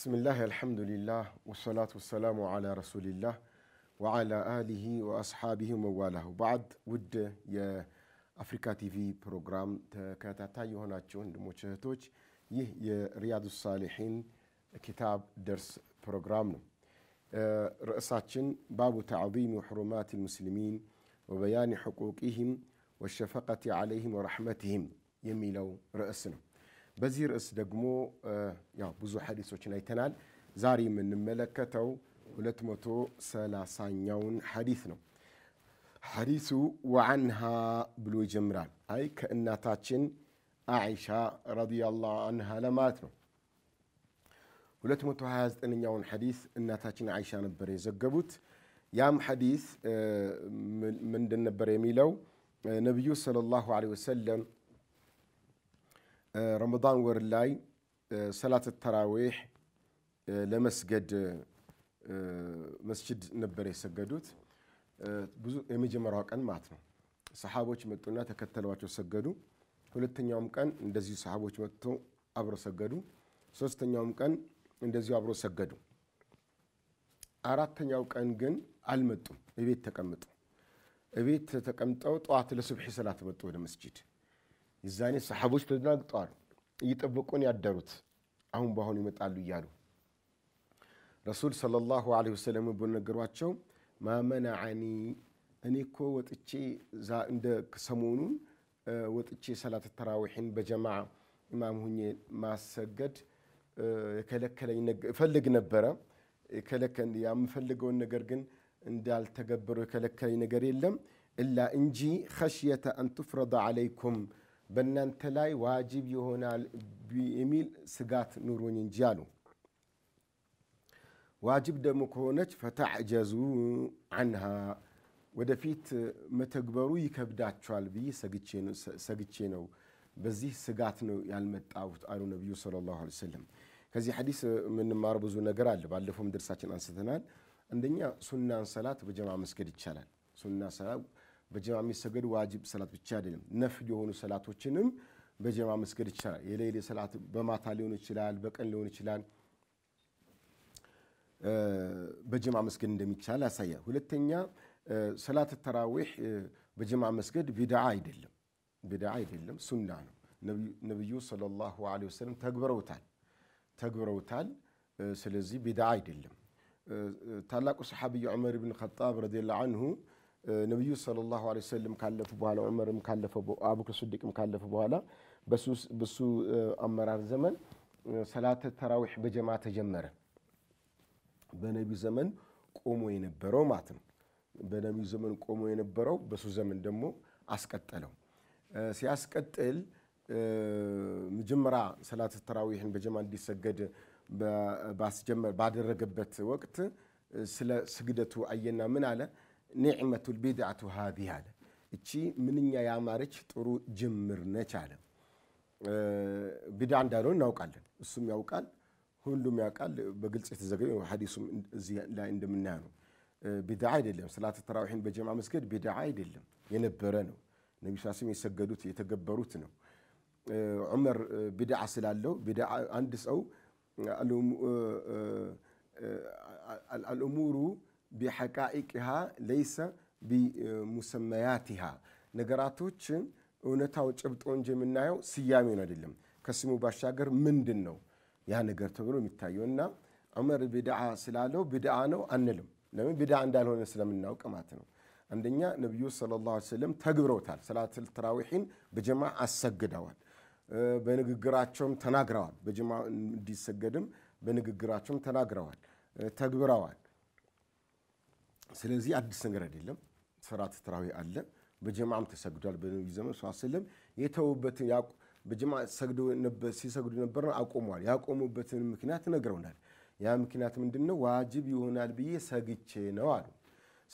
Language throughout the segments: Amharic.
بسم الله الحمد لله والصلاة والسلام على رسول الله وعلى آله وأصحابه وموالاه بعد ود يا أفريكا تي في بروغرام تكاتاتا يهونا تشون دموشهتوش يه يا رياض الصالحين كتاب درس بروغرام رأساتشن باب تعظيم حرمات المسلمين وبيان حقوقهم والشفقة عليهم ورحمتهم يميلو رئيسنا በዚህ ርዕስ ደግሞ ያው ብዙ ሐዲሶችን አይተናል። ዛሬ የምንመለከተው 230ኛውን ሐዲስ ነው። ሐዲሱ ወዐንሃ ብሎ ይጀምራል። አይ ከእናታችን አይሻ ረዲየላሁ አንሃ ለማለት ነው። 229ኛውን ሐዲስ እናታችን አይሻ ነበር የዘገቡት። ያም ሐዲስ ምንድን ነበር የሚለው ነቢዩ ሰለላሁ ዐለይሂ ወሰለም ረመዳን ወር ላይ ሰላት ተራዊሕ ለመስገድ መስጅድ ነበር የሰገዱት። ብዙ የመጀመሪያው ቀን ማለት ነው። ሰሓቦች መጡና ተከተሏቸው ሰገዱ። ሁለተኛውም ቀን እንደዚሁ ሰሓቦች መጥቶ አብሮ ሰገዱ። ሶስተኛውም ቀን እንደዚሁ አብሮ ሰገዱ። አራተኛው ቀን ግን አልመጡም፣ እቤት ተቀምጡ። እቤት ተቀምጠው ጠዋት ለሱብሒ ሰላት መጡ ወደ መስጅድ የዛኔ ሰሓቦች ተደናግጠዋል። እየጠበቁን ያደሩት አሁን በአሁኑ ይመጣሉ እያሉ ረሱል ሰለላሁ ዐለይሂ ወሰለም በነገሯቸው ማመናዓኒ እኔ እኮ ወጥቼ እንደ ሰሞኑን ወጥቼ ሰላት ተራዊሕን በጀማዓ ኢማም ሁኜ ማሰገድ የከለከለኝ እፈልግ ነበረ። የምፈልገውን ነገር ግን እንዳልተገበረው የከለከለኝ ነገር የለም ኢላ እንጂ ኸሽየተ አንቱፍረደ ዐለይኩም በእናንተ ላይ ዋጅብ ይሆናል የሚል ስጋት ኑሮኝ እንጂ አሉ። ዋጅብ ደግሞ ከሆነች ፈታዕጀዙ አንሃ ወደፊት መተግበሩ ይከብዳቸዋል ብዬ ሰግቼ ነው። በዚህ ስጋት ነው ያልመጣሁት አሉ ነቢዩ ለ ዐለይሂ ሰለም ከዚህ ሐዲስ የምንማረው ብዙ ነገር አለ። ባለፈውም ድርሳችን አንስተናል። አንደኛ ሱናን ሰላት በጀማ መስገድ ይቻላል። ሱና ሰላት በጀማ የሚሰገድ ዋጅብ ሰላት ብቻ አይደለም፣ ነፍል የሆኑ ሰላቶችንም በጀማ መስገድ ይቻላል። የሌሊ ሰላት በማታ ሊሆን ይችላል፣ በቀን ሊሆን ይችላል። በጀማ መስገድ እንደሚቻል ያሳያል። ሁለተኛ ሰላት ተራዊሕ በጀማ መስገድ ቢድዓ አይደለም፣ ቢድዓ አይደለም፣ ሱና ነው። ነቢዩ ሰለላሁ ዐለይሂ ወሰለም ተግብረውታል ተግብረውታል። ስለዚህ ቢድዓ አይደለም። ታላቁ ሰሓቢዩ ዑመር ብን ኸጣብ ረዲየላሁ ዐንሁ ነቢዩ ሰለላሁ ዐለይሂ ወሰለም ካለፉ በኋላ ዑመርም ካለፈ አቡበክር ስዲቅም ካለፉ በኋላ በሱ አመራር ዘመን ሰላተ ተራዊሕ በጀማ ተጀመረ። በነቢዩ ዘመን ቆሞ የነበረው ማለት ነው። በነቢዩ ዘመን ቆሞ የነበረው በሱ ዘመን ደግሞ አስቀጠለው። ሲያስቀጥል መጀመሪያ ሰላተ ተራዊሕን በጀማ እንዲሰገድ ባስጀመር ባደረገበት ወቅት ስለ ስግደቱ አየና ምን አለ ኒዕመቱ ቢድዓቱ ሃዚ አለ። እቺ ምንኛ ያማረች ጥሩ ጅምር ነች አለ። ቢድዓ እንዳለው እናውቃለን፣ እሱም ያውቃል፣ ሁሉም ያውቃል። በግልጽ የተዘገበ ሐዲሱም እዚህ ላይ ነው። ቢድዓ አይደለም። ሰላት ተራዊሕን በጀማ መስገድ ቢድዓ አይደለም፣ የነበረ ነው። ነቢ ሳስም የሰገዱት የተገበሩት ነው። ዑመር ቢድዓ ስላለው አንድ ሰው አልእሙሩ ቢሐቃኢቅሃ ለይሰ ቢሙሰመያቲሃ ነገራቶችን እውነታው ጭብጦ እንጂ የምናየው ስያሜውን አይደለም። ከስሙ ባሻገር ምንድን ነው ያ ነገር ተብሎ የሚታየው እና ዑመር ቢድዓ ስላለው ቢድዓ ነው አንልም። ለምን ቢድዓ እንዳልሆነ ስለምናውቅ ማለት ነው። አንደኛ ነቢዩ ሰለላሁ ዐለይሂ ወሰለም ተግብረውታል። ሰላተል ተራዊሒን በጀማ አሰግደዋል። በንግግራቸውም ተናግረዋል። በጀማ እንዲሰገድም በንግግራቸውም ተናግረዋል፣ ተግብረዋል። ስለዚህ አዲስ ነገር አይደለም። ሰላት ትራዊ አለ። በጀማዓም ተሰግዷል። በነቢዩ ዘመን ስ ስለም የተውበትን በጀማ ሲሰግዱ ነበር አቆመዋል። ያቆሙበትን ምክንያት ነግረውናል። ያ ምክንያት ምንድን ነው? ዋጅብ ይሆናል ብዬ ሰግቼ ነው አሉ።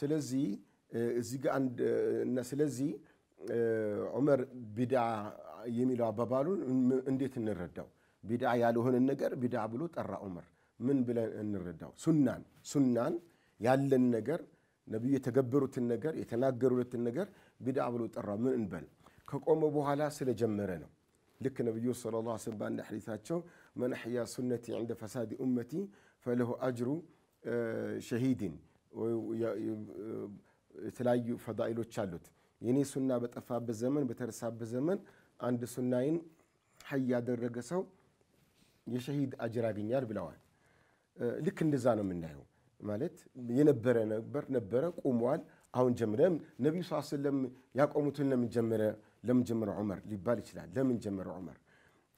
ስለዚህ እዚህ ጋር አንድ እና ስለዚህ ዑመር ቢድዓ የሚለው አባባሉን እንዴት እንረዳው? ቢድዓ ያልሆነን ነገር ቢድዓ ብሎ ጠራ ዑመር። ምን ብለን እንረዳው? ሱናን ሱናን ያለን ነገር ነቢዩ የተገበሩትን ነገር የተናገሩትን ነገር ቢድዓ ብሎ ጠራ። ምን እንበል? ከቆመ በኋላ ስለጀመረ ነው። ልክ ነቢዩ ሰለላሁ ላ ስለም በአንድ ሐዲታቸው መን አሕያ ሱነቲ ዐንደ ፈሳድ ኡመቲ ፈለሁ አጅሩ ሸሂድን። የተለያዩ ፈዳኢሎች አሉት። የኔ ሱና በጠፋበት ዘመን በተረሳበት ዘመን አንድ ሱናይን ሐይ ያደረገ ሰው የሸሂድ አጅር ያገኛል ብለዋል። ልክ እንደዛ ነው የምናየው። ማለት የነበረ ነበር ነበረ ቁሟል። አሁን ጀምረ ነቢዩ ስ ስለም ያቆሙትን ለምን ጀመረ ለምን ጀመረ ዑመር ሊባል ይችላል። ለምን ጀመረ ዑመር?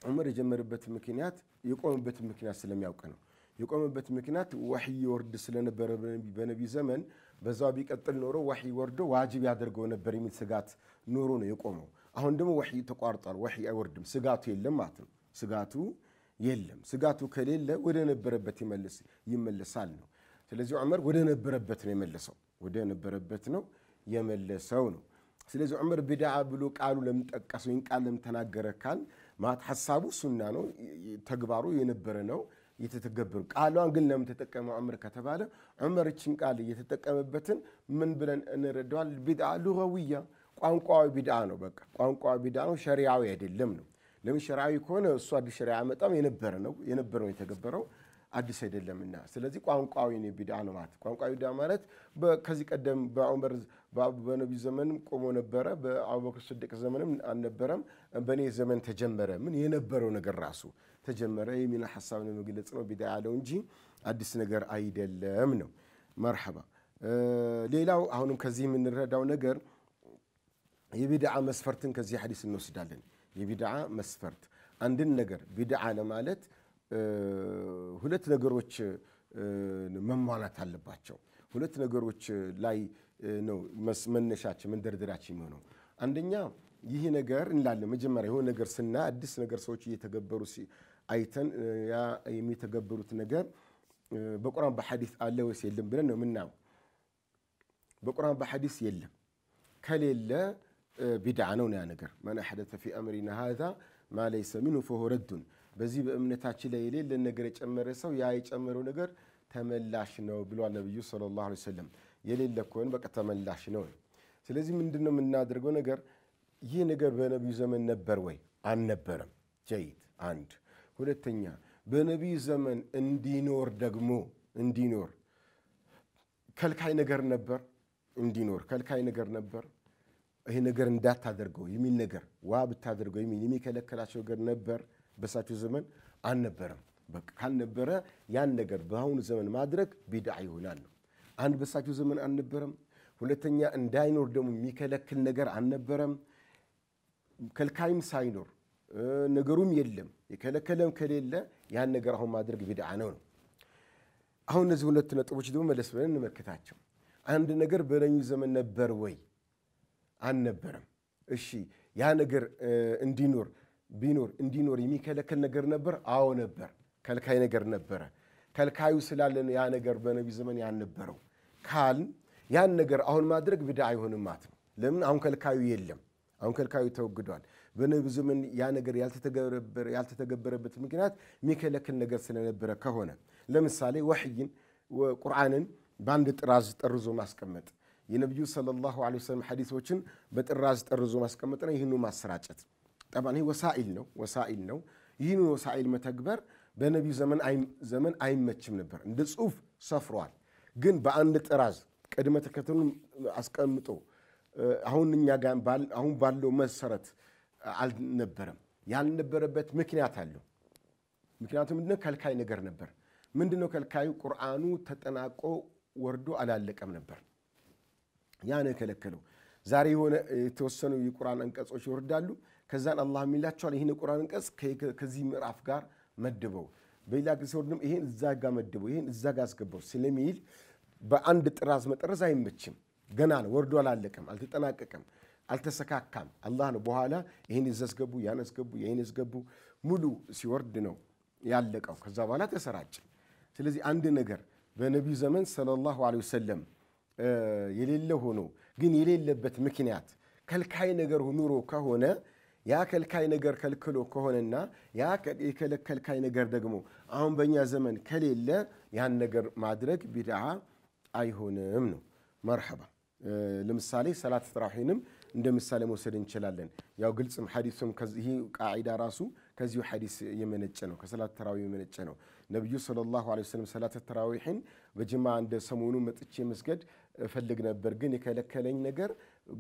ዑመር የጀመረበት ምክንያት የቆመበት ምክንያት ስለሚያውቅ ነው። የቆመበት ምክንያት ወሕይ ወርድ ስለነበረ በነቢ ዘመን በዛው ቢቀጥል ኖሮ ወሕይ ወርዶ ዋጅብ ያደርገው ነበር የሚል ስጋት ኖሮ ነው የቆመው። አሁን ደግሞ ወሕይ ተቋርጧል። ወሕይ አይወርድም። ስጋቱ የለም ማለት ነው። ስጋቱ የለም። ስጋቱ ከሌለ ወደ ነበረበት ይመለሳል ነው ስለዚህ ዑመር ወደ ነበረበት ነው የመለሰው፣ ወደ ነበረበት ነው የመለሰው ነው። ስለዚህ ዑመር ቢድዓ ብሎ ቃሉ ለምጠቀሰው ወይም ቃል ለምተናገረ ካል ማለት ሀሳቡ ሱና ነው፣ ተግባሩ የነበረ ነው የተተገበሩ ቃሏን ግን ለምን ተጠቀመ ዑመር ከተባለ ዑመር እችን ቃል እየተጠቀመበትን ምን ብለን እንረዳዋል? ቢድዓ ሉገዊያ ቋንቋዊ ቢድዓ ነው። በቃ ቋንቋዊ ቢድዓ ነው፣ ሸሪዓዊ አይደለም ነው። ለምን ሸሪዓዊ ከሆነ እሱ አዲስ ሸሪዓ መጣም የነበረ ነው የነበረው የተገበረው አዲስ አይደለምና፣ ስለዚህ ቋንቋዊ ነው ቢድዓ ነው ማለት። ቋንቋዊ ቢድዓ ማለት ከዚህ ቀደም በዑመር በነቢዩ ዘመንም ቆሞ ነበረ፣ በአቡበክር ስድቅ ዘመንም አልነበረም፣ በእኔ ዘመን ተጀመረ። ምን የነበረው ነገር ራሱ ተጀመረ የሚል ሀሳብ ነው መግለጽ ነው ቢድዓ ያለው እንጂ አዲስ ነገር አይደለም ነው። መርሐባ። ሌላው አሁንም ከዚህ የምንረዳው ነገር የቢድዓ መስፈርትን ከዚህ ሀዲስ እንወስዳለን። የቢድዓ መስፈርት አንድን ነገር ቢድዓ ለማለት ሁለት ነገሮች መሟላት አለባቸው። ሁለት ነገሮች ላይ ነው መነሻችን መንደርደሪያችን የሚሆነው። አንደኛ ይህ ነገር እንላለን መጀመሪያ የሆነ ነገር ስና አዲስ ነገር ሰዎች እየተገበሩ አይተን ያ የሚተገበሩት ነገር በቁርአን በሐዲስ አለ ወይስ የለም ብለን ነው ምናው። በቁርአን በሐዲስ የለም። ከሌለ ቢድዓ ነው ያ ነገር መን አሕደተ ፊ አምሪና ሃዛ ማ ለይሰ ሚንሁ ፈሁወ ረዱን በዚህ በእምነታችን ላይ የሌለን ነገር የጨመረ ሰው ያ የጨመረው ነገር ተመላሽ ነው ብሏል ነቢዩ ሰለላሁ ዐለይሂ ወሰለም። የሌለ ከሆን በቃ ተመላሽ ነው። ስለዚህ ምንድን ነው የምናደርገው ነገር ይህ ነገር በነቢዩ ዘመን ነበር ወይ አልነበረም? ጀይድ አንድ ሁለተኛ በነቢዩ ዘመን እንዲኖር ደግሞ እንዲኖር ከልካይ ነገር ነበር እንዲኖር ከልካይ ነገር ነበር ይሄ ነገር እንዳታደርገው የሚል ነገር ዋ ብታደርገው የሚል የሚከለከላቸው ነገር ነበር በሳቸው ዘመን አልነበረም። ካልነበረ ያን ነገር በአሁኑ ዘመን ማድረግ ቢድዓ ይሆናል ነው። አንድ በሳቸው ዘመን አልነበረም። ሁለተኛ እንዳይኖር ደግሞ የሚከለክል ነገር አልነበረም። ከልካይም ሳይኖር ነገሩም የለም የከለከለም ከሌለ ያን ነገር አሁን ማድረግ ቢድዓ ነው ነው። አሁን እነዚህ ሁለት ነጥቦች ደግሞ መለስ ብለን እንመልከታቸው። አንድ ነገር በነቢዩ ዘመን ነበር ወይ? አልነበረም። እሺ ያ ነገር እንዲኖር ቢኖር እንዲኖር የሚከለከል ነገር ነበር? አዎ ነበር። ከልካይ ነገር ነበረ። ከልካዩ ስላለን ያ ነገር በነቢ ዘመን ያልነበረው ካል ያን ነገር አሁን ማድረግ ብዳ አይሆንም ማለት ነው። ለምን? አሁን ከልካዩ የለም። አሁን ከልካዩ ተወግዷል። በነቢ ዘመን ያ ነገር ያልተተገበረበት ምክንያት የሚከለክል ነገር ስለነበረ ከሆነ ለምሳሌ ወሕይን፣ ቁርአንን በአንድ ጥራዝ ጠርዞ ማስቀመጥ የነቢዩ ሰለላሁ ዐለይሂ ወሰለም ሐዲሶችን በጥራዝ ጠርዞ ማስቀመጥና ይህኑ ማሰራጨት ጠባን ይህ ወሳኢል ነው ወሳኢል ነው። ይህን ወሳኢል መተግበር በነቢዩ ዘመን አይመችም ነበር። እንደ ጽሑፍ ሰፍሯል። ግን በአንድ ጥራዝ ቅድመ ተከተሉን አስቀምጦ አሁን እኛ ጋር አሁን ባለው መሰረት አልነበረም። ያልነበረበት ምክንያት አለው። ምክንያቱ ምንድነው? ከልካይ ነገር ነበር። ምንድነው ከልካዩ? ቁርአኑ ተጠናቆ ወርዶ አላለቀም ነበር። ያ ነው የከለከለው። ዛሬ የሆነ የተወሰኑ የቁርአን አንቀጾች ይወርዳሉ። ከዛን አላህ የሚላቸዋል ይህን ቁርአን አንቀጽ ከዚህ ምዕራፍ ጋር መድበው፣ በሌላ ጊዜ ደግሞ ይሄን እዛ ጋር መድበው፣ ይሄን እዛ ጋር አስገባው ስለሚል በአንድ ጥራዝ መጠረዝ አይመችም። ገና ነው፣ ወርዶ አላለቀም፣ አልተጠናቀቀም፣ አልተሰካካም። አላህ ነው በኋላ ይህን አስገቡ፣ ያን አስገቡ፣ ይህን አስገቡ ሙሉ ሲወርድ ነው ያለቀው። ከዛ በኋላ ተሰራጭ። ስለዚህ አንድ ነገር በነቢዩ ዘመን ሰለላሁ ዐለይሂ ወሰለም የሌለ ሆኖ ግን የሌለበት ምክንያት ከልካይ ነገር ኑሮ ከሆነ ያ ከልካይ ነገር ከልክሎ ከሆነና ያ የከለከልካይ ነገር ደግሞ አሁን በእኛ ዘመን ከሌለ ያን ነገር ማድረግ ቢድዓ አይሆንም ነው። መርሐባ። ለምሳሌ ሰላት ተራሒንም እንደ ምሳሌ መውሰድ እንችላለን። ያው ግልጽም ሐዲሱም ይህ ቃዒዳ ራሱ ከዚሁ ሐዲስ የመነጨ ነው፣ ከሰላት ተራዊ የመነጨ ነው። ነቢዩ ሰለላሁ ዐለይሂ ወሰለም ሰላት ተራዊሕን በጅማ እንደ ሰሞኑ መጥቼ መስገድ እፈልግ ነበር፣ ግን የከለከለኝ ነገር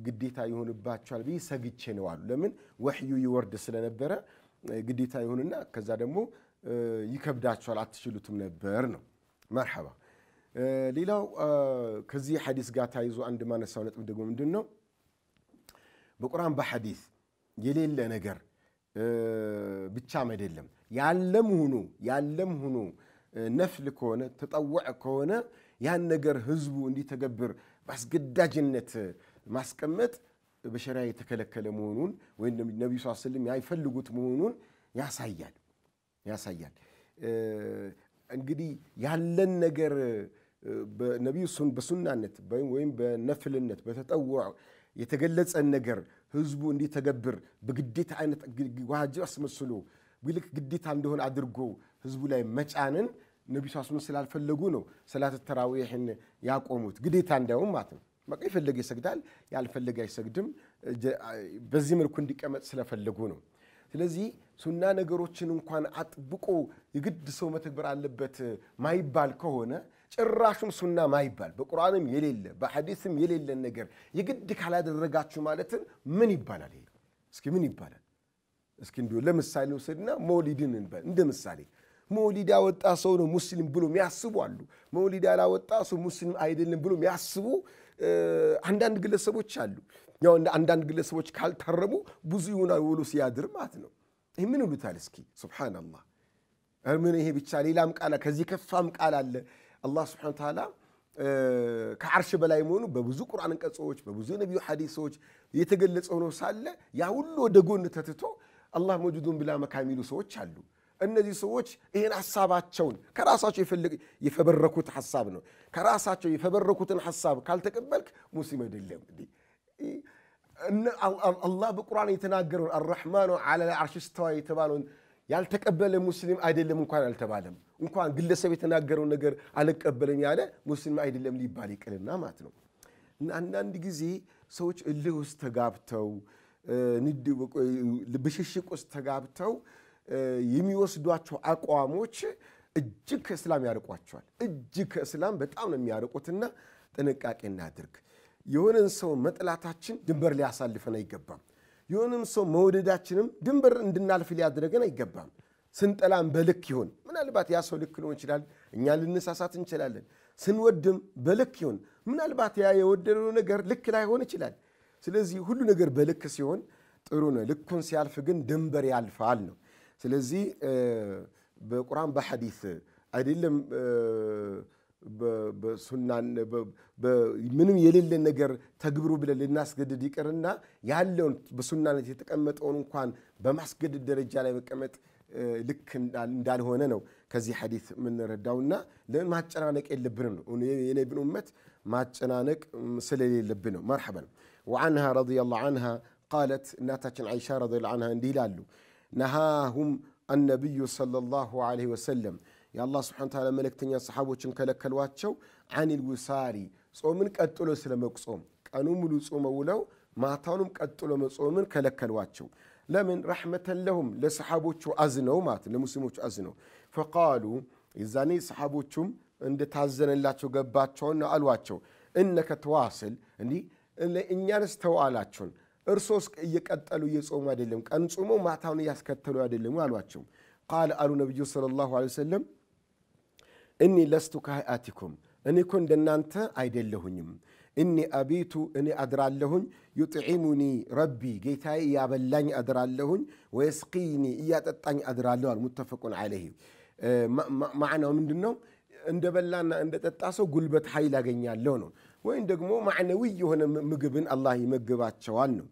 ግዴታ ይሆንባቸዋል ብዬ ሰግቼ ነው አሉ። ለምን ወሕዩ ይወርድ ስለነበረ ግዴታ ይሁንና ከዛ ደግሞ ይከብዳቸዋል አትችሉትም ነበር ነው። መርሐባ። ሌላው ከዚህ ሐዲስ ጋር ታይዞ አንድ ማነሳው ነጥብ ደግሞ ምንድን ነው? በቁርአን በሐዲስ የሌለ ነገር ብቻም አይደለም ያለም ሁኖ ያለም ሁኖ ነፍል ከሆነ ተጠወዕ ከሆነ ያን ነገር ህዝቡ እንዲተገብር በአስገዳጅነት ማስቀመጥ በሸሪያ የተከለከለ መሆኑን ወይም ነቢዩ ስ ስለም ያይፈልጉት መሆኑን ያሳያል ያሳያል። እንግዲህ ያለን ነገር ነቢዩ በሱናነት ወይም በነፍልነት በተጠውዕ የተገለጸን ነገር ህዝቡ እንዲተገብር በግዴታ አይነት ዋጅብ አስመስሎ ልክ ግዴታ እንደሆነ አድርጎ ህዝቡ ላይ መጫንን ነቢ ስ ስላልፈለጉ ነው ሰላት ተራዊሕን ያቆሙት ግዴታ እንዲያውም ማለት ነው። በቃ የፈለገ ይሰግዳል፣ ያልፈለገ አይሰግድም። በዚህ መልኩ እንዲቀመጥ ስለፈለጉ ነው። ስለዚህ ሱና ነገሮችን እንኳን አጥብቆ የግድ ሰው መተግበር አለበት ማይባል ከሆነ ጭራሹም ሱና ማይባል በቁርአንም የሌለ በሐዲስም የሌለን ነገር የግድ ካላደረጋችሁ ማለትን ምን ይባላል? ይሄ እስኪ ምን ይባላል? እስኪ እንዲሁ ለምሳሌ ውሰድና መውሊድን እንበል እንደ ምሳሌ። መውሊድ ያወጣ ሰው ነው ሙስሊም ብሎ የሚያስቡ አሉ። መውሊድ ያላወጣ ሰው ሙስሊም አይደለም ብሎ የሚያስቡ አንዳንድ ግለሰቦች አሉ። ያው አንዳንድ ግለሰቦች ካልታረሙ ብዙ ይሆናል ውሎ ሲያድር ማለት ነው። ይህ ምን ይሉታል እስኪ? ሱብሓነላህ። ምን ይሄ ብቻ ሌላም ቃል ከዚህ ከፋም ቃል አለ። አላህ ሱብሓነሁ ተዓላ ከዓርሽ በላይ መሆኑ በብዙ ቁርአን አንቀጾች በብዙ ነቢዩ ሐዲሶች የተገለጸ ሆኖ ሳለ ያ ሁሉ ወደ ጎን ተትቶ አላህ መውጁዱን ብላ መካሚሉ ሰዎች አሉ። እነዚህ ሰዎች ይህን ሐሳባቸውን ከራሳቸው የፈበረኩት ሐሳብ ነው። ከራሳቸው የፈበረኩትን ሐሳብ ካልተቀበልክ ሙስሊም አይደለም። አላህ በቁርአን የተናገረውን አራሕማኑ ዓለ አርሽ ስተዋ የተባለውን ያልተቀበለ ሙስሊም አይደለም እንኳን አልተባለም። እንኳን ግለሰብ የተናገረውን ነገር አልቀበልም ያለ ሙስሊም አይደለም ሊባል ይቅልና ማለት ነው። እና አንዳንድ ጊዜ ሰዎች እልህ ውስጥ ተጋብተው ብሽሽቅ ውስጥ ተጋብተው የሚወስዷቸው አቋሞች እጅግ ከእስላም ያርቋቸዋል። እጅግ ከእስላም በጣም ነው የሚያርቁትና ጥንቃቄ እናድርግ። የሆነን ሰው መጥላታችን ድንበር ሊያሳልፈን አይገባም። የሆነም ሰው መውደዳችንም ድንበር እንድናልፍ ሊያደረገን አይገባም። ስንጠላም በልክ ይሆን። ምናልባት ያ ሰው ልክ ሊሆን ይችላል፣ እኛ ልንሳሳት እንችላለን። ስንወድም በልክ ይሆን። ምናልባት ያ የወደደው ነገር ልክ ላይሆን ይችላል። ስለዚህ ሁሉ ነገር በልክ ሲሆን ጥሩ ነው። ልኩን ሲያልፍ ግን ድንበር ያልፋል ነው ስለዚህ በቁርአን በሐዲስ አይደለም በሱናን ምንም የሌለ ነገር ተግብሩ ብለን ልናስገድድ ይቅርና ያለውን በሱናነት የተቀመጠውን እንኳን በማስገድድ ደረጃ ላይ መቀመጥ ልክ እንዳልሆነ ነው ከዚህ ሐዲት የምንረዳውና ለምን ማጨናነቅ የለብንም ነው የነብን እመት ማጨናነቅ ስለሌለብን ነው መርሐበን ወአንሃ ረዲየላሁ አንሃ ቃለት እናታችን አይሻ ረዲየላሁ አንሃ እንዲህ ይላሉ ነሃሁም አነቢዩ ሰለላሁ ዐለይሂ ወሰለም የአላህ ስብሐነ ተዓላ መልእክተኛ ሰሓቦችን ከለከሏቸው አኒል ውሳሪ ጾምን ቀጥሎ ስለ መጾም ቀኑ ሙሉ ጾመው ውለው ማታውንም ቀጥሎ መጾምን ከለከሏቸው ለምን ረሕመተን ለሁም ለሰሓቦቹ አዝነው ማለት ለሙስሊሞቹ አዝነው ፈቃሉ የዛኔ ሰሓቦቹም እንደታዘነላቸው ገባቸውና አሏቸው እነከ ተዋስል እንዲህ እኛንስ ተው እርሶስ እየቀጠሉ እየጾሙ አይደለም? ቀን ጾሞ ማታውን እያስከተሉ አይደለም አሏቸው። ቃል አሉ ነቢዩ ሰለላሁ ዐለይሂ ወሰለም እኒ ለስቱ ከሃይአቲኩም እኔ እኮ እንደናንተ አይደለሁኝም። እኒ አቢቱ እኔ አድራለሁኝ፣ ዩጥዒሙኒ ረቢ ጌታዬ እያበላኝ አድራለሁኝ፣ ወየስቂኒ እያጠጣኝ አድራለሁ አሉ። ሙተፈቁን ዐለይሂ ማዕናው ምንድን ነው? እንደበላና እንደጠጣ ሰው ጉልበት ኃይል አገኛለሁ ነው። ወይም ደግሞ ማዕነዊ የሆነ ምግብን አላህ ይመግባቸዋል ነው።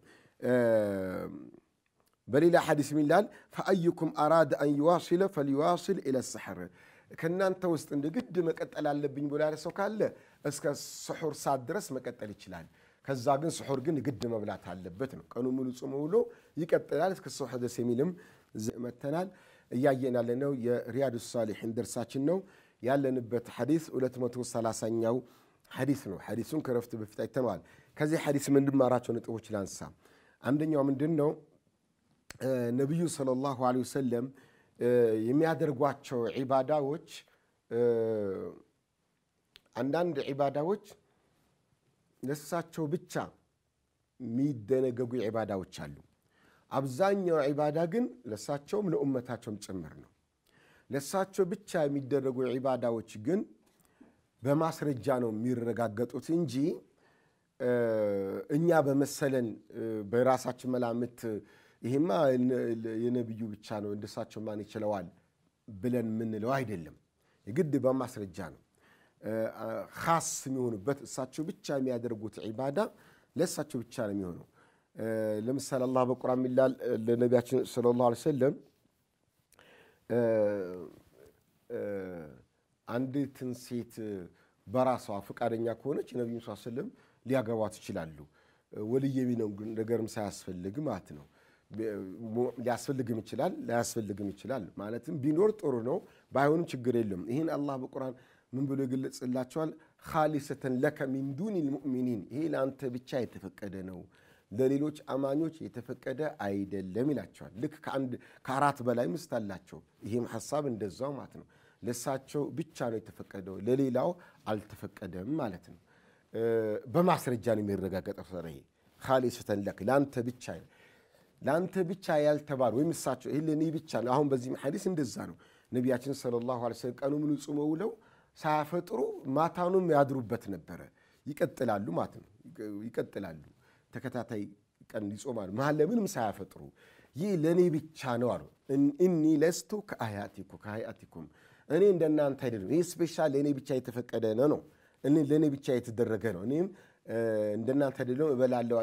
በሌላ ሐዲስ ሚላል ይላል? ፈአዩኩም አራደ አን ዩዋሲለ ፈልዩዋሲል ኢለ ሰሕር። ከእናንተ ውስጥ እንደ ግድ መቀጠል አለብኝ ብሎ ያለ ሰው ካለ እስከ ስሑር ሳት ድረስ መቀጠል ይችላል። ከዛ ግን ስሑር ግን ግድ መብላት አለበት ነው። ቀኑ ሙሉ ጾም ውሎ ይቀጥላል እስከ ስሑር ደስ የሚልም መተናል። እያየን ያለነው የሪያዱ ሳሊሒን ደርሳችን ነው። ያለንበት ሐዲስ 230ኛው ሐዲስ ነው። ሐዲሱን ከረፍት በፊት አይተነዋል። ከዚህ ሐዲስ የምንማራቸው ነጥቦች ላንሳ። አንደኛው ምንድን ነው? ነቢዩ ሰለላሁ ዐለይሂ ወሰለም የሚያደርጓቸው ዒባዳዎች አንዳንድ ዒባዳዎች ለሳቸው ብቻ የሚደነገጉ ዒባዳዎች አሉ። አብዛኛው ዒባዳ ግን ለእሳቸውም ለኡመታቸውም ጭምር ነው። ለሳቸው ብቻ የሚደረጉ ዒባዳዎች ግን በማስረጃ ነው የሚረጋገጡት እንጂ እኛ በመሰለን በራሳችን መላምት ይሄማ የነቢዩ ብቻ ነው እንደሳቸው ማን ይችለዋል ብለን የምንለው አይደለም። የግድ በማስረጃ ነው። ካስ የሚሆኑበት እሳቸው ብቻ የሚያደርጉት ዒባዳ ለእሳቸው ብቻ ነው የሚሆነው። ለምሳሌ አላህ በቁርአን ሚላል ለነቢያችን ሰለላሁ ዐለይሂ ወሰለም አንዲትን ሴት በራሷ ፈቃደኛ ከሆነች ነቢዩ ስ ስለም ሊያገቧት ይችላሉ። ወልየቢ ነገርም ሳያስፈልግ ማለት ነው። ሊያስፈልግም ይችላል ላያስፈልግም ይችላል። ማለትም ቢኖር ጥሩ ነው፣ ባይሆንም ችግር የለም። ይህን አላህ በቁርአን ምን ብሎ ይገለጽላቸዋል? ካሊሰተን ለከ ሚን ዱን ልሙእሚኒን፣ ይሄ ለአንተ ብቻ የተፈቀደ ነው፣ ለሌሎች አማኞች የተፈቀደ አይደለም ይላቸዋል። ልክ ከአራት በላይ ምስት አላቸው። ይህም ሀሳብ እንደዛው ማለት ነው። ለእሳቸው ብቻ ነው የተፈቀደው፣ ለሌላው አልተፈቀደም ማለት ነው። በማስረጃ ነው የሚረጋገጠው። ሰረ ካሊሰተን ለክ ለአንተ ብቻ ለአንተ ብቻ ያልተባሉ ወይም እሳቸው ይህ ለእኔ ብቻ ነው። አሁን በዚህም ሐዲስ እንደዛ ነው። ነቢያችን ሰለላሁ ዐለይሂ ወሰለም ቀኑ ሙሉ ጾመው ውለው ሳያፈጥሩ ማታኑም ያድሩበት ነበረ። ይቀጥላሉ ማለት ነው። ይቀጥላሉ ተከታታይ ቀን ይጾማሉ፣ መሀል ለምንም ሳያፈጥሩ። ይህ ለእኔ ብቻ ነው አሉ። እኒ ለስቱ ከሀያቲኩም እኔ እንደናንተ አይደለም። ይህ ስፔሻል ለእኔ ብቻ የተፈቀደ ነው ነው ለእኔ ብቻ የተደረገ ነው። እኔም እንደናንተ አይደለም እበላለሁ።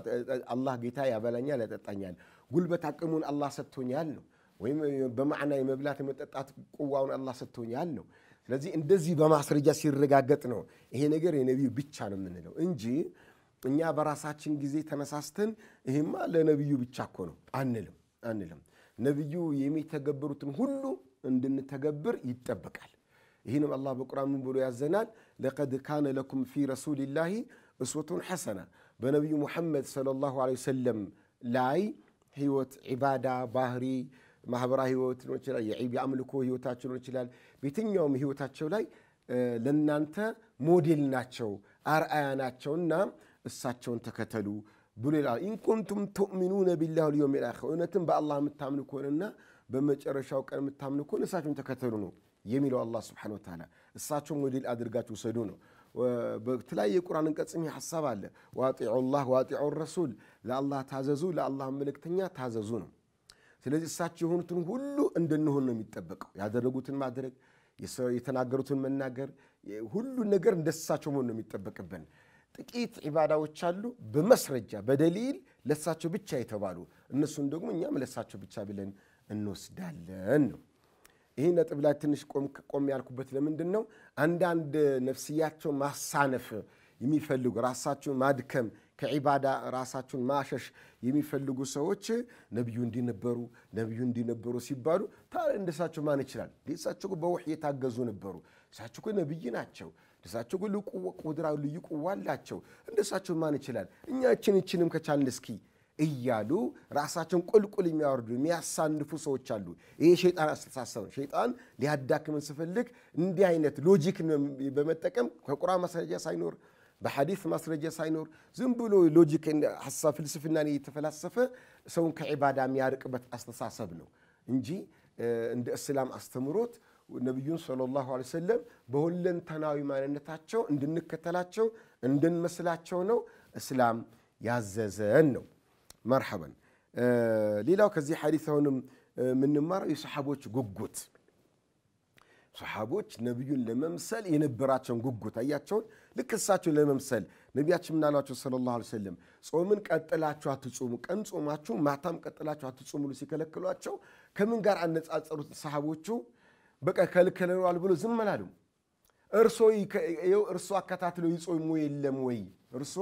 አላህ ጌታ ያበላኛል፣ ያጠጣኛል። ጉልበት አቅሙን አላህ ሰጥቶኛል ነው ወይም በማዕና የመብላት የመጠጣት ቁዋውን አላህ ሰጥቶኛል ነው። ስለዚህ እንደዚህ በማስረጃ ሲረጋገጥ ነው ይሄ ነገር የነቢዩ ብቻ ነው የምንለው እንጂ እኛ በራሳችን ጊዜ ተነሳስተን ይሄማ ለነቢዩ ብቻ እኮ ነው አንልም አንልም። ነቢዩ የሚተገብሩትን ሁሉ እንድንተገብር ይጠበቃል። ይህንም አላህ በቁርአኑ ብሎ ያዘናል? ለቀድ ካነ ለኩም ፊ ረሱሊላሂ እስወቱን ሐሰና፣ በነቢዩ ሙሐመድ ሰለላሁ ዐለይሂ ወሰለም ላይ ህይወት፣ ዒባዳ፣ ባህሪ፣ ማህበራ ህይወት ሊሆን ይችላል። የዒብ የአምልኮ ህይወታቸው ሊሆን ይችላል። በየትኛውም ህይወታቸው ላይ ለእናንተ ሞዴል ናቸው፣ አርአያ ናቸውና እሳቸውን ተከተሉ ብሎ ይላል። ኢንኩንቱም ትእሚኑነ ቢላሂ ልዮም አኺር እውነትም በአላህ የምታምኑ ከሆነና በመጨረሻው ቀን የምታምኑ ከሆነ እሳቸውን ተከተሉ ነው የሚለው አላህ ስብሐነሁ ወተዓላ። እሳቸውን ሞዴል አድርጋችሁ ውሰዱ ነው። በተለያየ የቁርአን አንቀጽም ሀሳብ አለ። ዋጢዑ ላህ ዋጢዑ ረሱል፣ ለአላህ ታዘዙ፣ ለአላህ መልእክተኛ ታዘዙ ነው። ስለዚህ እሳቸው የሆኑትን ሁሉ እንደንሆን ነው የሚጠበቀው። ያደረጉትን ማድረግ፣ የተናገሩትን መናገር፣ ሁሉን ነገር እንደሳቸው መሆን ነው የሚጠበቅብን። ጥቂት ዒባዳዎች አሉ በመስረጃ በደሊል ለሳቸው ብቻ የተባሉ እነሱን ደግሞ እኛም ለሳቸው ብቻ ብለን እንወስዳለን ነው። ይህ ነጥብ ላይ ትንሽ ቆም ያልኩበት ለምንድን ነው? አንዳንድ ነፍስያቸው ማሳነፍ የሚፈልጉ ራሳቸውን ማድከም ከዒባዳ ራሳቸውን ማሸሽ የሚፈልጉ ሰዎች ነቢዩ እንዲነበሩ ነቢዩ እንዲነበሩ ሲባሉ ታዲያ እንደሳቸው ማን ይችላል? እሳቸው በውሕ የታገዙ ነበሩ። እሳቸው ነቢይ ናቸው። እሳቸው ልዩ ቁዋ አላቸው። እንደሳቸው ማን ይችላል? እኛችን ይችንም ከቻልን እስኪ እያሉ ራሳቸውን ቁልቁል የሚያወርዱ የሚያሳንፉ ሰዎች አሉ። ይሄ ሸይጣን አስተሳሰብ ነው። ሸይጣን ሊያዳክምን ስፈልግ እንዲህ አይነት ሎጂክ በመጠቀም ከቁርአን ማስረጃ ሳይኖር በሐዲስ ማስረጃ ሳይኖር ዝም ብሎ ሎጂክ ሀሳብ ፍልስፍና እየተፈላሰፈ ሰውን ከዒባዳ የሚያርቅበት አስተሳሰብ ነው እንጂ እንደ እስላም አስተምሮት ነቢዩን ሰለላሁ ዐለይሂ ወሰለም በሁለንተናዊ ማንነታቸው እንድንከተላቸው እንድንመስላቸው ነው እስላም ያዘዘን ነው። መርሐበን። ሌላው ከዚህ ሐዲስ አሁንም የምንማረው የሰሓቦች ጉጉት ሰሓቦች ነቢዩን ለመምሰል የነበራቸውን ጉጉት አያቸውን ልክ እሳቸውን ለመምሰል ነቢያችን ምናሏቸው ስለ ላ ሰለም ጾምን ቀጥላችሁ አትጹሙ፣ ቀን ጾማችሁ ማታም ቀጥላችሁ አትጹሙ ብሎ ሲከለክሏቸው ከምን ጋር አነጻጸሩት? ሰሓቦቹ በቃ ከልክለዋል ብሎ ዝም አላሉም። እርሶ አከታትለው ይጾሙ የለም ወይ? እርሶ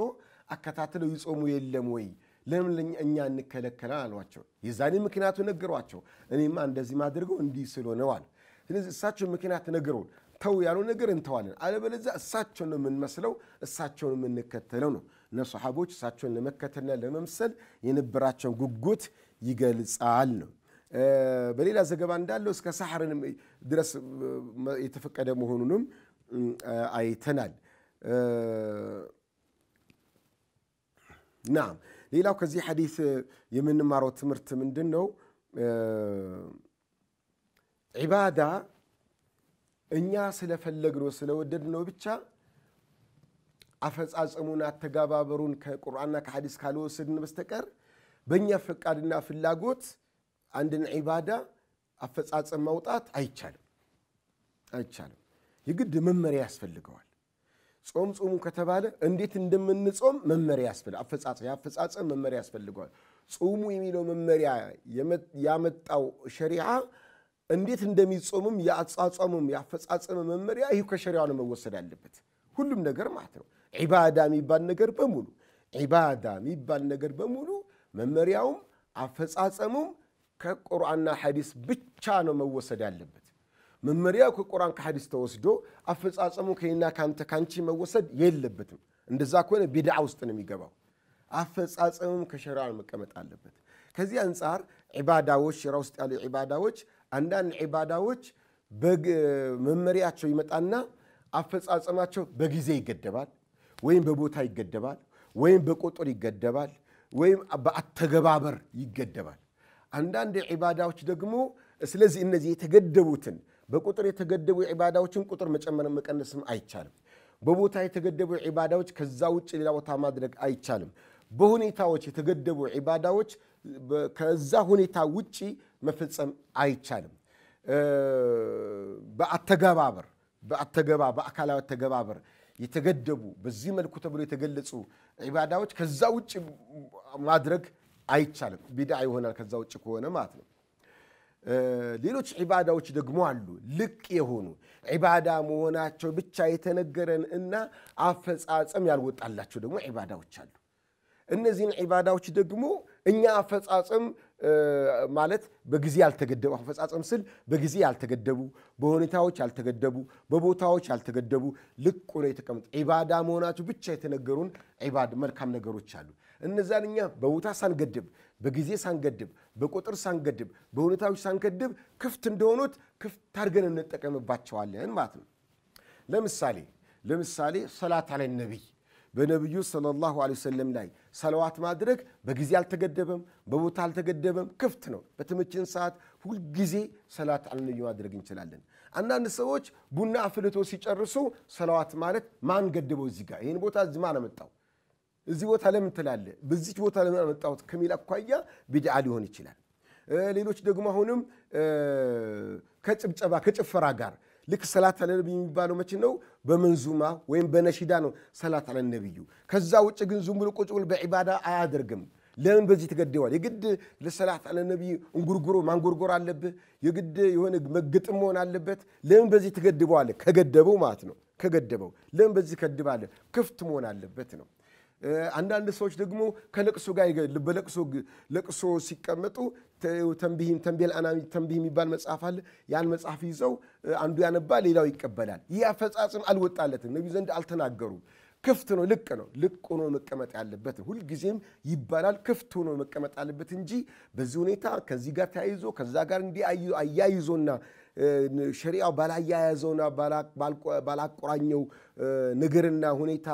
አከታትለው ይጾሙ የለም ወይ? ለምን እኛ እንከለከላ አሏቸው። የዛኔ ምክንያቱ ነገሯቸው። እኔማ እንደዚህ ማድርገው እንዲህ ስለሆነ አሉ። ስለዚህ እሳቸው ምክንያት ነገሩን ተው ያሉ ነገር እንተዋለን። አለበለዚያ እሳቸው ነው የምንመስለው፣ እሳቸውን የምንከተለው ነው እና ሰሓቦች እሳቸውን ለመከተልና ለመምሰል የነበራቸውን ጉጉት ይገልጻል ነው። በሌላ ዘገባ እንዳለው እስከ ሳሐርን ድረስ የተፈቀደ መሆኑንም አይተናል። ናም ሌላው ከዚህ ሐዲስ የምንማረው ትምህርት ምንድን ነው? ዒባዳ እኛ ስለፈለግነው ስለወደድነው ብቻ አፈጻጸሙን አተጋባበሩን ከቁርአንና ከሐዲስ ካልወሰድን በስተቀር በእኛ ፈቃድና ፍላጎት አንድን ዒባዳ አፈጻጸም ማውጣት አይቻልም አይቻልም። የግድ መመሪያ ያስፈልገዋል። ጾም ጾሙ ከተባለ እንዴት እንደምንጾም መመሪያ ያስፈል አፈጻጸም መመሪያ ያስፈልገዋል። ጾሙ የሚለው መመሪያ ያመጣው ሸሪዓ እንዴት እንደሚጾምም የአጻጾምም የአፈጻጸም መመሪያ ይህ ከሸሪዓ ነው መወሰድ ያለበት ሁሉም ነገር ማለት ነው። ዒባዳ የሚባል ነገር በሙሉ ዒባዳ የሚባል ነገር በሙሉ መመሪያውም አፈጻጸሙም ከቁርአንና ሐዲስ ብቻ ነው መወሰድ ያለበት። መመሪያው ከቁርአን ከሐዲስ ተወስዶ አፈጻጸሙ ከይና ካንተ ካንቺ መወሰድ የለበትም። እንደዛ ከሆነ ቢድዓ ውስጥ ነው የሚገባው። አፈጻጸሙም ከሸሪዓ መቀመጥ አለበት። ከዚህ አንጻር ዒባዳዎች፣ ሸሪዓ ውስጥ ያሉ ዒባዳዎች፣ አንዳንድ ዒባዳዎች መመሪያቸው ይመጣና አፈጻጸማቸው በጊዜ ይገደባል፣ ወይም በቦታ ይገደባል፣ ወይም በቁጥር ይገደባል፣ ወይም በአተገባበር ይገደባል። አንዳንድ ዒባዳዎች ደግሞ ስለዚህ እነዚህ የተገደቡትን በቁጥር የተገደቡ ዒባዳዎችን ቁጥር መጨመር መቀነስም አይቻልም። በቦታ የተገደቡ ዒባዳዎች ከዛ ውጭ ሌላ ቦታ ማድረግ አይቻልም። በሁኔታዎች የተገደቡ ዒባዳዎች ከዛ ሁኔታ ውጪ መፈጸም አይቻልም። በአተገባበር በአተገባ በአካላዊ አተገባበር የተገደቡ በዚህ መልኩ ተብሎ የተገለጹ ዒባዳዎች ከዛ ውጭ ማድረግ አይቻልም። ቢድዓ ይሆናል ከዛ ውጭ ከሆነ ማለት ነው። ሌሎች ዒባዳዎች ደግሞ አሉ። ልቅ የሆኑ ዒባዳ መሆናቸው ብቻ የተነገረን እና አፈጻጸም ያልወጣላቸው ደግሞ ዒባዳዎች አሉ። እነዚህን ዒባዳዎች ደግሞ እኛ አፈጻጸም ማለት በጊዜ ያልተገደቡ አፈጻጸም ስል በጊዜ ያልተገደቡ፣ በሁኔታዎች ያልተገደቡ፣ በቦታዎች ያልተገደቡ ልቅ ሆነው የተቀመጡ ዒባዳ መሆናቸው ብቻ የተነገሩን መልካም ነገሮች አሉ። እነዛን እኛ በቦታ ሳንገድብ፣ በጊዜ ሳንገድብ፣ በቁጥር ሳንገድብ፣ በሁኔታዎች ሳንገድብ ክፍት እንደሆኑት ክፍት አድርገን እንጠቀምባቸዋለን ማለት ነው። ለምሳሌ ለምሳሌ ሰላት አለ ነቢይ በነቢዩ ሰለላሁ ዐለይሂ ወሰለም ላይ ሰለዋት ማድረግ በጊዜ አልተገደበም፣ በቦታ አልተገደበም፣ ክፍት ነው። በተመችን ሰዓት ሁልጊዜ ሰላት አለነቢ ማድረግ እንችላለን። አንዳንድ ሰዎች ቡና አፍልቶ ሲጨርሱ ሰለዋት ማለት ማን ገድበው እዚህ ጋር ይህን ቦታ እዚህ ማን አመጣው እዚህ ቦታ ለምን ትላለ፣ በዚች ቦታ ለምን አመጣሁት ከሚል አኳያ ቢድዓ ሊሆን ይችላል። ሌሎች ደግሞ አሁንም ከጭብጨባ ከጭፈራ ጋር ልክ ሰላት አለ የሚባለው መቼ ነው? በመንዙማ ወይም በነሺዳ ነው ሰላት አለነቢዩ። ከዛ ውጭ ግን ዝም ብሎ ቁጭ ብሎ በዒባዳ አያደርግም። ለምን በዚህ ተገደዋል? የግድ ለሰላት አለነቢ እንጉርጉሮ ማንጎርጎር አለብህ። የግድ የሆነ መግጥም መሆን አለበት። ለምን በዚህ ተገድበዋል? ከገደበው ማለት ነው። ከገደበው ለምን በዚህ ከድባለ ክፍት መሆን አለበት ነው አንዳንድ ሰዎች ደግሞ ከለቅሶ ጋር በለቅሶ ለቅሶ ሲቀመጡ ተንቢህም ተንቤል አናሚ ተንቢህ የሚባል መጽሐፍ አለ። ያን መጽሐፍ ይዘው አንዱ ያነባ፣ ሌላው ይቀበላል። ይህ አፈጻጽም አልወጣለትም። ነቢ ዘንድ አልተናገሩም። ክፍት ነው። ልቅ ነው። ልቅ ሆኖ መቀመጥ ያለበት ሁልጊዜም ይባላል። ክፍት ሆኖ መቀመጥ ያለበት እንጂ በዚህ ሁኔታ ከዚህ ጋር ተያይዞ ከዛ ጋር እንዲህ አያይዞና ሸሪያው ባላያያዘውና ባላቆራኘው ነገርና ሁኔታ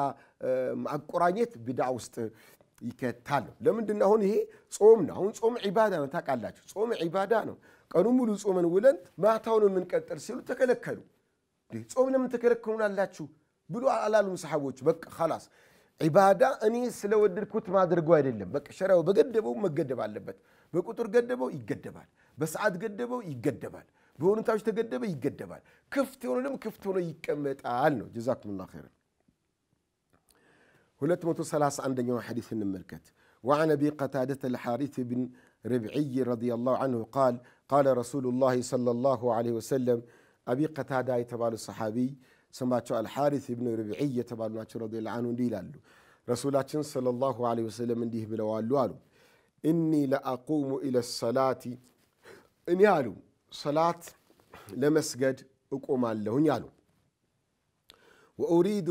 ማቆራኘት ቢድዓ ውስጥ ይከታል። ለምንድን አሁን ይሄ ጾም ነው። አሁን ጾም ዒባዳ ነው። ታውቃላችሁ፣ ጾም ዒባዳ ነው። ቀኑ ሙሉ ጾመን ውለን ማታውን የምንቀጥል ሲሉ ተከለከሉ። ጾም ለምን ተከለከሉናላችሁ ብሎ አላሉም ሰሓቦች። በቃ ላስ ዒባዳ እኔ ስለወደድኩት ማድረጉ አይደለም። በቃ ሸሪያው በገደበው መገደብ አለበት። በቁጥር ገደበው ይገደባል። በሰዓት ገደበው ይገደባል። بيقولون تاوش تقدبه يقدبال كفتونه لم كفتونه يكمت عالنا جزاكم الله خيرا هلت متو سلاس عندنا حديث الملكة وعن أبي قتادة الحارث بن ربعي رضي الله عنه قال قال رسول الله صلى الله عليه وسلم أبي قتادة يتبال الصحابي سمعت الحارث بن ربعي يتبال ناتشو رضي الله عنه دي لالو رسولاتشن صلى الله عليه وسلم انديه بلوالو أني لأقوم إلى الصلاة إني علوم ሰላት ለመስገድ እቆማለሁኝ አሉ። ወኡሪዱ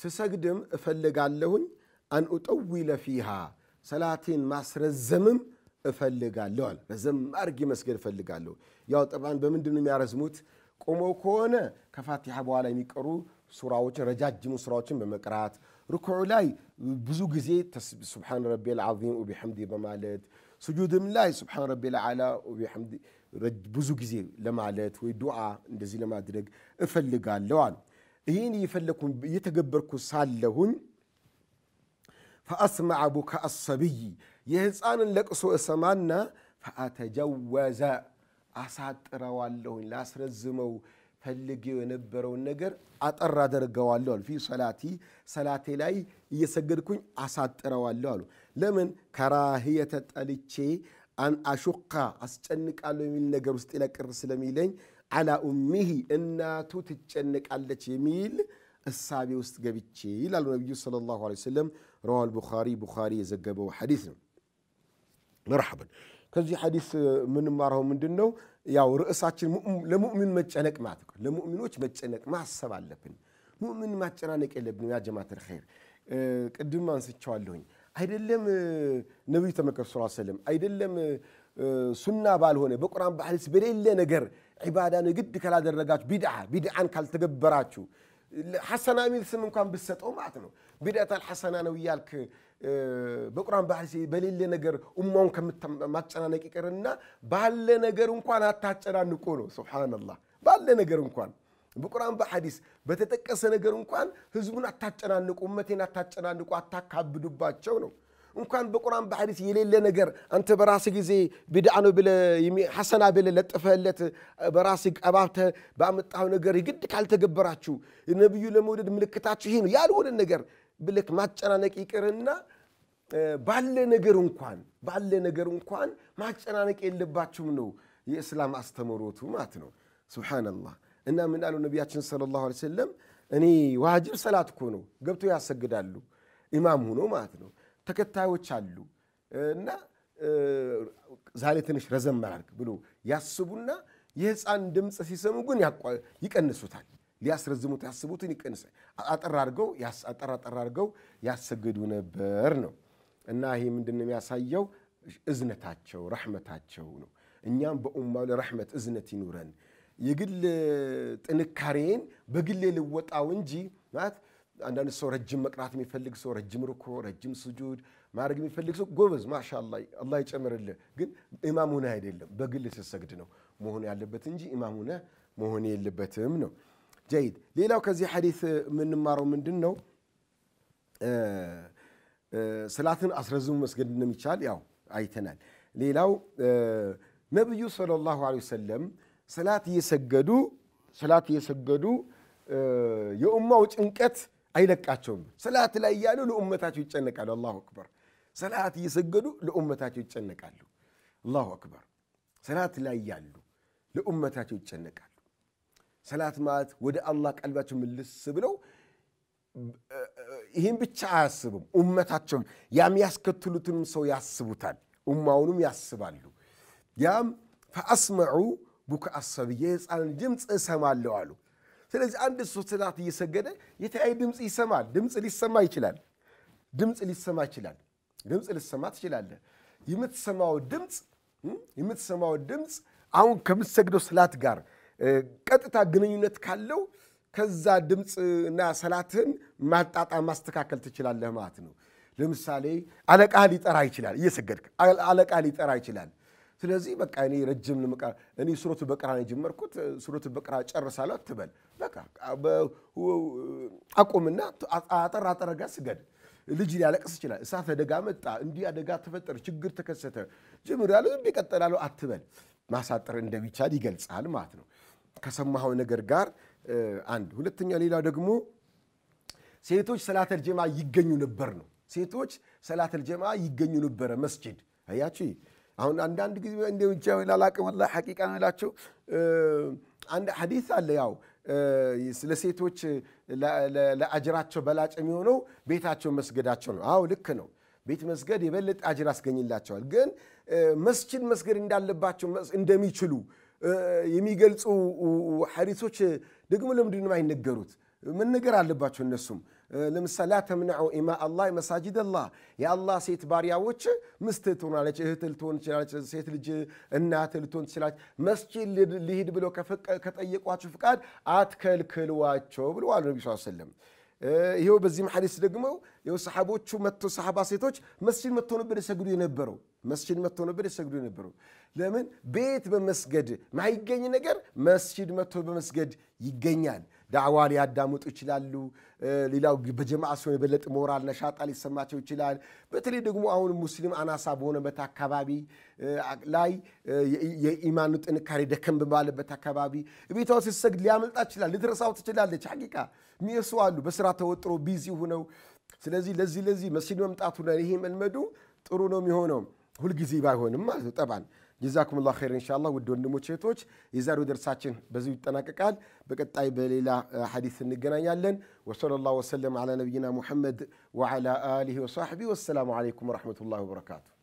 ስሰግድም እፈልጋለሁኝ አን ኡጠዊለ ፊሃ ሰላቴን ማስረዘምም እፈልጋለሁ አለ። ረዘም አድርጌ መስገድ እፈልጋለሁ። ያው ጠባን በምንድን የሚያረዝሙት? ቆመው ከሆነ ከፋቲሓ በኋላ የሚቀሩ ሱራዎችን ረጃጅሙ ሱራዎችን በመቅራት ርኩዑ ላይ ብዙ ጊዜ ሱብሓን ረቢል ዓዚም ወቢሐምዲ በማለት ስጁድም ላይ ሱብሓን ረቢል ዓላ ወቢሐምዲ ብዙ ጊዜ ለማለት ወይ ዱዓ እንደዚህ ለማድረግ እፈልጋለሁ አሉ። ይህን እየፈለግኩኝ እየተገበርኩ ሳለሁኝ ፈአስማዕ ቡካ አሰብይ የህፃንን ለቅሶ እሰማና ፈአተጀወዘ አሳጥረዋለሁኝ ላስረዝመው ፈልጌው የነበረውን ነገር አጠር አደርገዋለሁ አሉ። ፊ ሰላቲ ሰላቴ ላይ እየሰገድኩኝ አሳጥረዋለሁ አሉ። ለምን ከራህየተ ጠልቼ አሹካ አስጨንቃለሁ የሚል ነገር ውስጥ ይለቅር ስለሚለኝ አላ ኡሚሂ እናቱ ትጨንቃለች የሚል እሳቤ ውስጥ ገብቼ ይላሉ ነቢዩ ሰለላሁ ዐለይሂ ወሰለም። ረዋል ቡኻሪ ቡኻሪ የዘገበው ሐዲስ ነው። መርሐበን። ከዚህ ሐዲስ የምንማረው ምንድን ነው? ያው ርዕሳችን ለሙእሚን መጨነቅ ማለት ለሙእሚኖች መጨነቅ ማሰብ አለብን። ሙእሚን ማጨናነቅ የለብን። ያ ጀማተል ኸይር ቅድም አንስቸዋለሁኝ። አይደለም ነቢዩ ተመከቱ ስ ሰለም አይደለም ሱና ባልሆነ በቁርአን ባህልስ በሌለ ነገር ዒባዳን ግድ ካላደረጋችሁ ቢድዓ ቢድዓን ካልተገበራችሁ ሐሰና ሚል ስም እንኳን ብሰጠው ማለት ነው። ቢድዓታል ሐሰና ነው እያልክ በቁርአን በሐዲስ በሌለ ነገር ኡማውን ከማጨናነቅ ይቅርና ባለ ነገር እንኳን አታጨናንቁ ነው። ሱብሓነላህ ባለ ነገር እንኳን በቁርአን በሐዲስ በተጠቀሰ ነገር እንኳን ህዝቡን አታጨናንቁ፣ እመቴን አታጨናንቁ፣ አታካብዱባቸው ነው። እንኳን በቁርአን በሐዲስ የሌለ ነገር አንተ በራስ ጊዜ ቢድዓ ነው ብለ ሐሰና ብለ ለጥፈለት በራስ ቀባብተ በአመጣው ነገር ግድ ካልተገበራችሁ ነቢዩ ለመውደድ ምልክታችሁ ይሄ ነው ያልሆነ ነገር ብለክ ማጨናነቅ ይቅርና ባለ ነገር እንኳን ባለ ነገር እንኳን ማጨናነቅ የለባችሁም ነው የእስላም አስተምህሮቱ ማለት ነው። ሱብሓነላህ እና ምን አሉ ነቢያችን ሰለላሁ ዐለይሂ ወሰለም እኔ ዋጅብ ሰላት እኮ ነው ገብቶ ያሰግዳሉ ኢማም ሆኖ ማለት ነው ተከታዮች አሉ እና ዛሬ ትንሽ ረዘም አላርግ ብሎ ያስቡና የህፃን ድምፅ ሲሰሙ ግን ይቀንሱታል ሊያስረዝሙት ያስቡትን ይቀንስ አጠር አድርገው አጠር አጠር አድርገው ያሰግዱ ነበር ነው እና ይሄ ምንድን ነው የሚያሳየው እዝነታቸው ረሕመታቸው ነው እኛም በኡማው ለረሕመት እዝነት ይኑረን የግል ጥንካሬን በግሌ ልወጣው እንጂ ማለት አንዳንድ ሰው ረጅም መቅራት የሚፈልግ ሰው ረጅም ርኮ ረጅም ስጁድ ማድረግ የሚፈልግ ሰው ጎበዝ ማሻላ አላ ይጨምርልህ፣ ግን ኢማም ሁነህ አይደለም በግል ስትሰግድ ነው መሆን ያለበት እንጂ ኢማም ሁነህ መሆን የለበትም ነው። ጀይድ። ሌላው ከዚህ ሐዲስ የምንማረው ምንድን ነው? ስላትን አስረዝሙ መስገድ እንደሚቻል ያው አይተናል። ሌላው ነቢዩ ሰለላሁ ዐለይሂ ወሰለም ሰላት እየሰገዱ ሰላት እየሰገዱ የኡማው ጭንቀት አይለቃቸውም። ሰላት ላይ እያሉ ለኡመታቸው ይጨነቃሉ። አላሁ አክበር። ሰላት እየሰገዱ ለኡመታቸው ይጨነቃሉ። አላሁ አክበር። ሰላት ላይ ያሉ ለኡመታቸው ይጨነቃሉ። ሰላት ማለት ወደ አላህ ቀልባቸው ምልስ ብለው ይህን ብቻ አያስቡም። ኡመታቸውን ያም ያስከትሉትንም ሰው ያስቡታል። ኡማውንም ያስባሉ። ያም ፈአስመዑ ቡክ አሰብ የህፃንን ድምፅ እሰማለሁ አሉ። ስለዚህ አንድ ሶስት ሰዓት እየሰገደ የተለያዩ ድምፅ ይሰማል። ድምፅ ሊሰማ ይችላል። ድምፅ ሊሰማ ይችላል። ድምፅ ልሰማ ትችላለህ። የምትሰማው ድምፅ የምትሰማው ድምፅ አሁን ከምትሰግደው ሰላት ጋር ቀጥታ ግንኙነት ካለው ከዛ ድምፅና ሰላትህን ማጣጣም ማስተካከል ትችላለህ ማለት ነው። ለምሳሌ አለቃህ ሊጠራ ይችላል። እየሰገድክ አለቃህ ሊጠራ ይችላል። ስለዚህ በቃ እኔ ረጅም በቃ እኔ ሱረቱ ነው የጀመርኩት ሱረቱ በቅራ ጨርሳለሁ አትበል። በቃ አቁምና አጠር አጠር ስገድ። ልጅ ሊያለቅስ ይችላል። እሳት አደጋ መጣ፣ እንዲህ አደጋ ተፈጠረ፣ ችግር ተከሰተ፣ ጅምር ያለ ይቀጥላለሁ አትበል። ማሳጠር እንደሚቻል ይገልጻል ማለት ነው። ከሰማኸው ነገር ጋር አንድ ሁለተኛ፣ ሌላው ደግሞ ሴቶች ሰላተል ጀማ ይገኙ ነበር ነው። ሴቶች ሰላተል ጀማ ይገኙ ነበረ መስጅድ አያችሁ አሁን አንዳንድ ጊዜ እንደ ብቻ ላላቅም ሐቂቃ ነው እላችሁ አንድ ሐዲስ አለ ያው ስለ ሴቶች ለአጅራቸው በላጭ የሚሆነው ቤታቸው መስገዳቸው ነው። አዎ ልክ ነው። ቤት መስገድ የበለጠ አጅር አስገኝላቸዋል። ግን መስችን መስገድ እንዳለባቸው እንደሚችሉ የሚገልጹ ሐዲሶች ደግሞ ለምንድን አይነገሩት? መነገር አለባቸው እነሱም ለምሳሌ ተምናዑ ኢማ አላ መሳጅድ አላህ የአላ ሴት ባሪያዎች ምስት ትሆናለች፣ እህት ልትሆን ትችላለች፣ ሴት ልጅ እናት ልትሆን ትችላለች። መስጂድ ልሂድ ብሎ ከጠየቋቸው ፍቃድ አትከልክልዋቸው ብለዋል ነቢ ስ ስለም። ይኸው በዚህም ሐዲስ ደግሞ ይኸው ሰሓቦቹ መቶ ሰሓባ ሴቶች መስጅድ መጥቶ ነበር የሰግዱ የነበረው መስጅድ መጥቶ ነበር የሰግዱ የነበረው። ለምን ቤት በመስገድ ማይገኝ ነገር መስጅድ መጥቶ በመስገድ ይገኛል። ዳዕዋ ሊያዳምጡ ይችላሉ። ሌላው በጀማዓ ሲሆን የበለጠ ሞራል ነሻጣ ሊሰማቸው ይችላል። በተለይ ደግሞ አሁን ሙስሊም አናሳ በሆነበት አካባቢ ላይ የኢማኑ ጥንካሬ ደከም ባለበት አካባቢ ቤቷ ሲሰግድ ሊያመልጣ ይችላል። ልትረሳው ትችላለች። ሐቂቃ ሚሱ አሉ በስራ ተወጥሮ ቢዚ ሁነው። ስለዚህ ለዚህ ለዚህ መስጂድ መምጣቱ ይሄ መልመዱ ጥሩ ነው የሚሆነው ሁልጊዜ ባይሆንም ማለት ነው ጠባን ጀዛኩሙላሁ ኸይር። እንሻላ ውድ ወንድሞች እህቶች፣ የዛሬው ደርሳችን በዚሁ ይጠናቀቃል። በቀጣይ በሌላ ሐዲስ እንገናኛለን። ወሰለላሁ ወሰለም ዐላ ነቢይና ሙሐመድ ወዐላ አሊህ ወሰሕቢሂ ወሰላሙ ዐለይኩም ወረሕመቱላሂ ወበረካቱ።